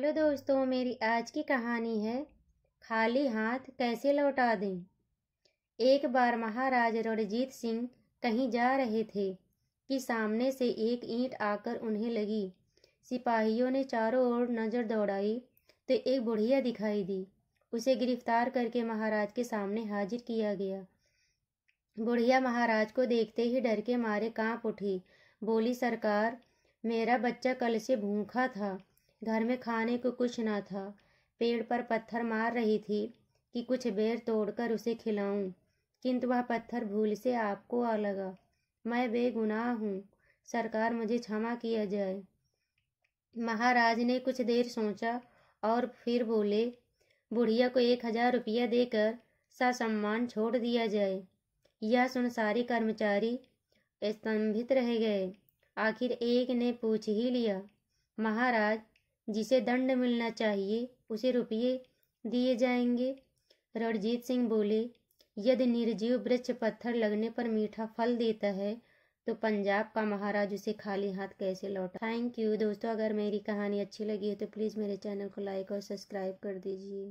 hello दोस्तों मेरी आज की कहानी है खाली हाथ कैसे लौटा दें एक बार महाराज रणजीत सिंह कहीं जा रहे थे कि सामने से एक ईंट आकर उन्हें लगी सिपाहियों ने चारों ओर नज़र दौड़ाई तो एक बुढ़िया दिखाई दी उसे गिरफ्तार करके महाराज के सामने हाजिर किया गया बुढ़िया महाराज को देखते ही डर के मारे कांप उठी बोली सरकार मेरा बच्चा कल से भूखा था घर में खाने को कुछ ना था पेड़ पर पत्थर मार रही थी कि कुछ बेर तोड़कर उसे खिलाऊं किंतु वह पत्थर भूल से आपको आ लगा मैं बेगुनाह हूँ सरकार मुझे क्षमा किया जाए महाराज ने कुछ देर सोचा और फिर बोले बुढ़िया को एक हजार रुपया देकर सा सम्मान छोड़ दिया जाए यह सुन सारे कर्मचारी स्तंभित रह गए आखिर एक ने पूछ ही लिया महाराज जिसे दंड मिलना चाहिए उसे रुपये दिए जाएंगे रणजीत सिंह बोले यदि निर्जीव वृक्ष पत्थर लगने पर मीठा फल देता है तो पंजाब का महाराज उसे खाली हाथ कैसे लौटा थैंक यू दोस्तों अगर मेरी कहानी अच्छी लगी है तो प्लीज़ मेरे चैनल को लाइक और सब्सक्राइब कर दीजिए